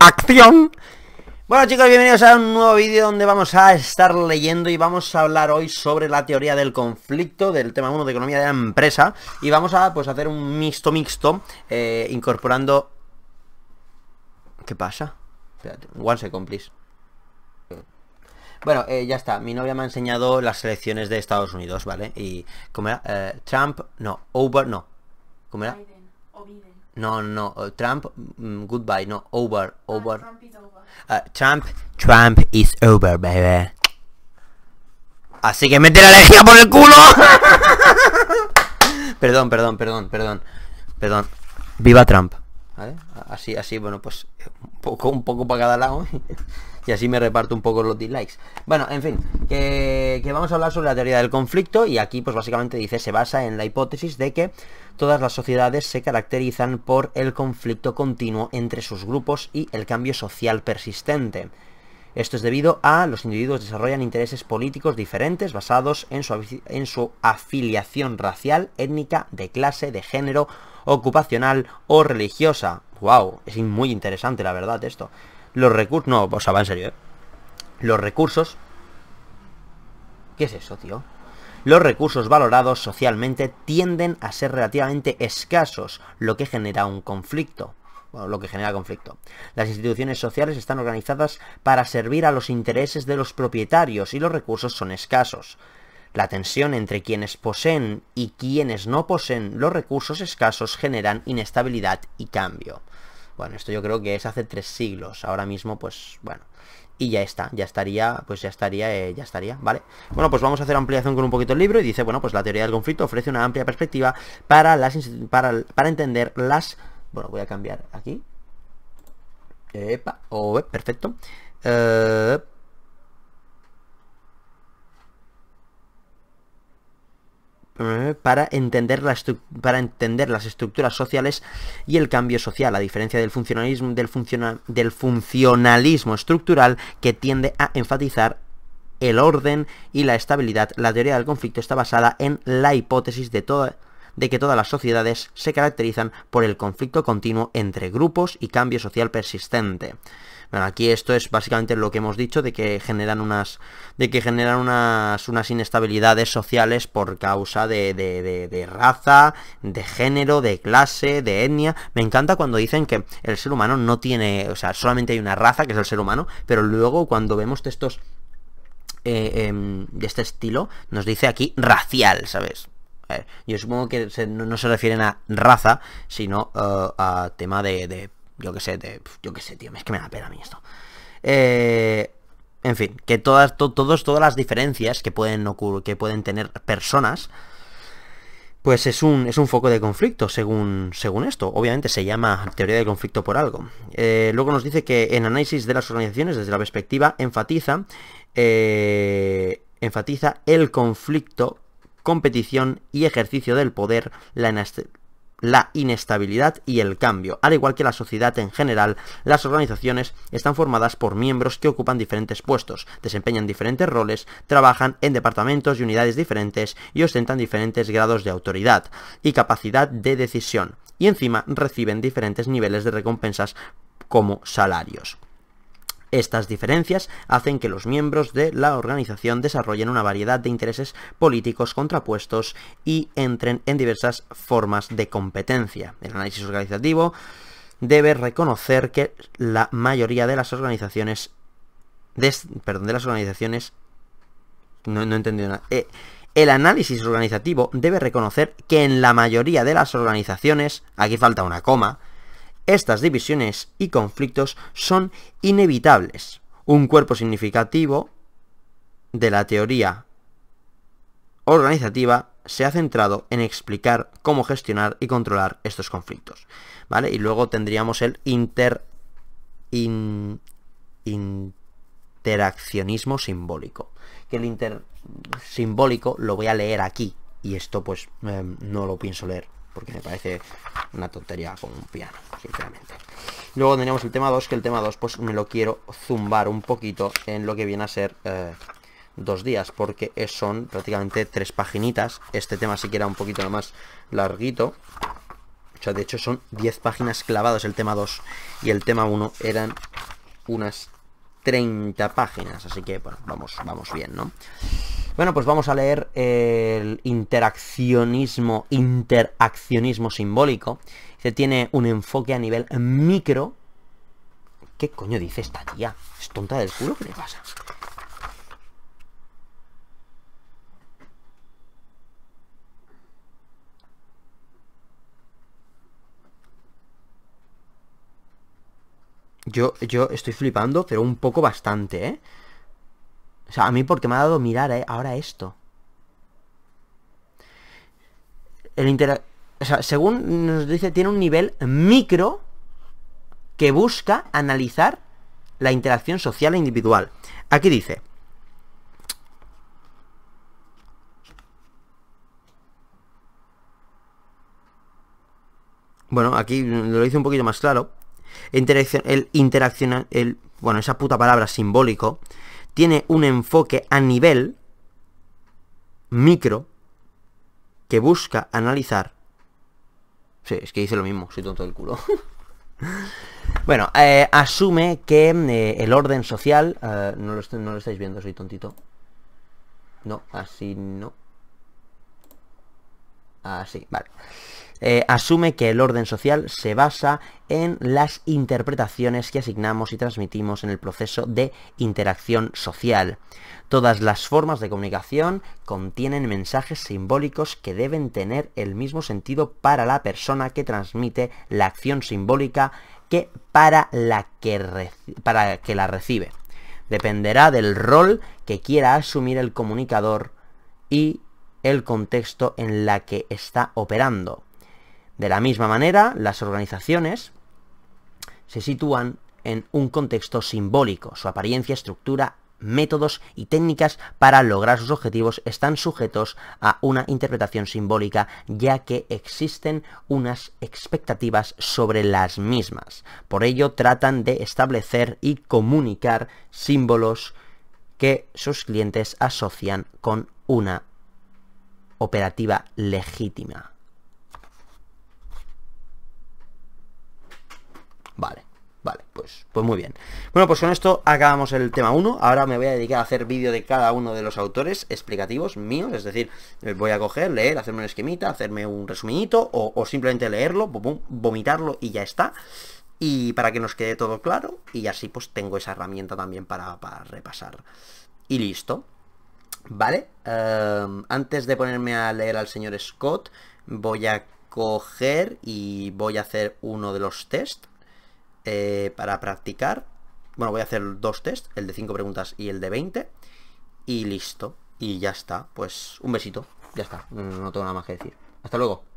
acción. Bueno chicos, bienvenidos a un nuevo vídeo donde vamos a estar leyendo y vamos a hablar hoy sobre la teoría del conflicto del tema 1 de economía de la empresa y vamos a pues hacer un mixto mixto eh, incorporando... ¿Qué pasa? Espérate, one second Bueno, eh, ya está. Mi novia me ha enseñado las elecciones de Estados Unidos, ¿vale? Y, ¿cómo era? Eh, Trump, no, Over, no. ¿Cómo era? Biden, no, no, uh, Trump, mm, goodbye, no, over, ah, over. Uh, Trump, Trump, is over, baby. Así que mete la energía por el culo. perdón, perdón, perdón, perdón. Perdón. Viva Trump. Así, así, bueno, pues un poco, un poco para cada lado y así me reparto un poco los dislikes. Bueno, en fin, que, que, vamos a hablar sobre la teoría del conflicto y aquí pues básicamente dice, se basa en la hipótesis de que todas las sociedades se caracterizan por el conflicto continuo entre sus grupos y el cambio social persistente. Esto es debido a los individuos desarrollan intereses políticos diferentes basados en su, afiliación racial, étnica, de clase, de género, ocupacional o religiosa. ¡Wow! Es muy interesante la verdad esto. Los recursos... No, o sea, va en serio, ¿eh? Los recursos... ¿Qué es eso, tío? Los recursos valorados socialmente tienden a ser relativamente escasos, lo que genera un conflicto lo que genera conflicto. Las instituciones sociales están organizadas para servir a los intereses de los propietarios y los recursos son escasos. La tensión entre quienes poseen y quienes no poseen los recursos escasos generan inestabilidad y cambio. Bueno, esto yo creo que es hace tres siglos. Ahora mismo, pues, bueno. Y ya está, ya estaría, pues ya estaría, eh, ya estaría, ¿vale? Bueno, pues vamos a hacer ampliación con un poquito el libro y dice, bueno, pues la teoría del conflicto ofrece una amplia perspectiva para, las, para, para entender las bueno, voy a cambiar aquí. Epa, oh, eh, perfecto. Eh, eh, para entender, para entender las estructuras sociales y el cambio social, a diferencia del funcionalismo, del, del funcionalismo estructural que tiende a enfatizar el orden y la estabilidad. La teoría del conflicto está basada en la hipótesis de todo de que todas las sociedades se caracterizan por el conflicto continuo entre grupos y cambio social persistente. Bueno, aquí esto es básicamente lo que hemos dicho de que generan unas de que generan unas, unas inestabilidades sociales por causa de, de, raza, de género, de clase, de etnia. Me encanta cuando dicen que el ser humano no tiene, o sea, solamente hay una raza que es el ser humano, pero luego cuando vemos textos eh, em, de este estilo nos dice aquí racial, ¿sabes? Eh, yo supongo que no, se refieren a raza, sino eh, a tema de, de, yo que sé, de, yo que sé, tío, es que me da pena a mí esto. Eh, en fin, que todas, todos, todas las diferencias que pueden, que pueden tener personas, pues es un, es un foco de conflicto, según, según esto. Obviamente se llama teoría de conflicto por algo. luego nos dice que en análisis de las organizaciones, desde la perspectiva, enfatiza, enfatiza el conflicto competición y ejercicio del poder, la, inestabilidad y el cambio. Al igual que la sociedad en general, las organizaciones están formadas por miembros que ocupan diferentes puestos, desempeñan diferentes roles, trabajan en departamentos y unidades diferentes y ostentan diferentes grados de autoridad y capacidad de decisión, y encima reciben diferentes niveles de recompensas como salarios. Estas diferencias hacen que los miembros de la organización desarrollen una variedad de intereses políticos contrapuestos y entren en diversas formas de competencia. El análisis organizativo debe reconocer que la mayoría de las organizaciones perdón, de las organizaciones no, nada. Eh, el análisis organizativo debe reconocer que en la mayoría de las organizaciones, aquí falta una coma, estas divisiones y conflictos son inevitables. Un cuerpo significativo de la teoría organizativa se ha centrado en explicar cómo gestionar y controlar estos conflictos. ¿Vale? Y luego tendríamos el inter... interaccionismo simbólico. Que el inter simbólico lo voy a leer aquí. Y esto pues em, no lo pienso leer porque me parece una tontería con un piano, sinceramente. Luego tenemos el tema 2, que el tema 2 pues me lo quiero zumbar un poquito en lo que viene a ser eh, dos días, porque son prácticamente tres paginitas. Este tema sí que era un poquito más larguito. O sea, de hecho son 10 páginas clavadas el tema 2 y el tema 1 eran unas 30 páginas, así que bueno, vamos, vamos bien, ¿no? Bueno, pues vamos a leer el interaccionismo, interaccionismo simbólico. Se este tiene un enfoque a nivel micro. ¿Qué coño dice esta tía? ¿Es tonta del culo? ¿Qué le pasa? Yo, yo estoy flipando, pero un poco bastante, ¿eh? O sea, a mí porque me ha dado mirar ¿eh? ahora esto. El O sea, según nos dice, tiene un nivel micro que busca analizar la interacción social e individual. Aquí dice... Bueno, aquí lo hice un poquito más claro. el interaccional... el, bueno, esa puta palabra simbólico, tiene un enfoque a nivel micro que busca analizar. Sí, es que dice lo mismo, soy tonto del culo. bueno, eh, asume que eh, el orden social... Eh, no, lo no lo estáis viendo, soy tontito. No, así no. Así, vale. Eh, asume que el orden social se basa en las interpretaciones que asignamos y transmitimos en el proceso de interacción social. Todas las formas de comunicación contienen mensajes simbólicos que deben tener el mismo sentido para la persona que transmite la acción simbólica que para la que, que la recibe. Dependerá del rol que quiera asumir el comunicador y el contexto en la que está operando. De la misma manera, las organizaciones se sitúan en un contexto simbólico. Su apariencia, estructura, métodos y técnicas para lograr sus objetivos están sujetos a una interpretación simbólica ya que existen unas expectativas sobre las mismas. Por ello tratan de establecer y comunicar símbolos que sus clientes asocian con una operativa legítima. Vale. Vale, pues, pues muy bien. Bueno, pues con esto acabamos el tema 1. Ahora me voy a dedicar a hacer vídeo de cada uno de los autores explicativos míos. Es decir, eh, voy a coger, leer, hacerme un esquemita, hacerme un resuminito o, simplemente leerlo, vomitarlo y ya está. Y para que nos quede todo claro. Y así pues tengo esa herramienta también para, repasar. Y listo. Vale. Em, antes de ponerme a leer al señor Scott, voy a coger y voy a hacer uno de los test eh, para practicar. Bueno, voy a hacer dos test, el de 5 preguntas y el de 20. Y listo. Y ya está. Pues un besito. Ya está. no tengo nada más que decir. Hasta luego.